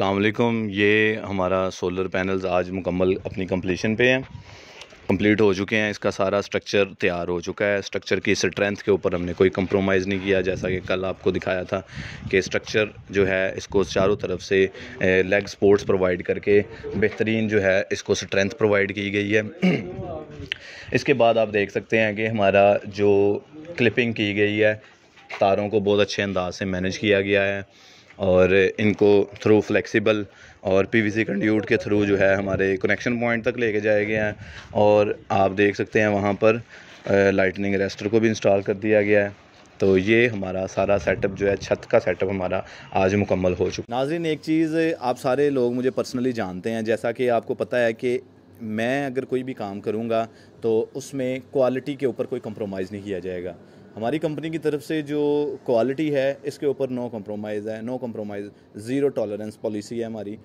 अल्लाम ये हमारा सोलर पैनल्स आज मुकम्मल अपनी कम्पलीशन पे हैं कंप्लीट हो चुके हैं इसका सारा स्ट्रक्चर तैयार हो चुका है स्ट्रक्चर की स्ट्रेंथ के ऊपर हमने कोई कंप्रोमाइज़ नहीं किया जैसा कि कल आपको दिखाया था कि स्ट्रक्चर जो है इसको चारों तरफ से लेग स्पोर्ट्स प्रोवाइड करके बेहतरीन जो है इसको स्ट्रेंथ प्रोवाइड की गई है इसके बाद आप देख सकते हैं कि हमारा जो क्लिपिंग की गई है तारों को बहुत अच्छे अंदाज से मैनेज किया गया है और इनको थ्रू फ्लेक्सिबल और पीवीसी कंड्यूट के थ्रू जो है हमारे कनेक्शन पॉइंट तक लेके जाए गए हैं और आप देख सकते हैं वहाँ पर लाइटनिंग रेस्टर को भी इंस्टॉल कर दिया गया है तो ये हमारा सारा सेटअप जो है छत का सेटअप हमारा आज मुकम्मल हो चुका नाजरीन एक चीज़ आप सारे लोग मुझे पर्सनली जानते हैं जैसा कि आपको पता है कि मैं अगर कोई भी काम करूँगा तो उसमें क्वालिटी के ऊपर कोई कंप्रोमाइज़ नहीं किया जाएगा हमारी कंपनी की तरफ से जो क्वालिटी है इसके ऊपर नो कम्प्रोमाइज़ है no compromise zero tolerance policy है हमारी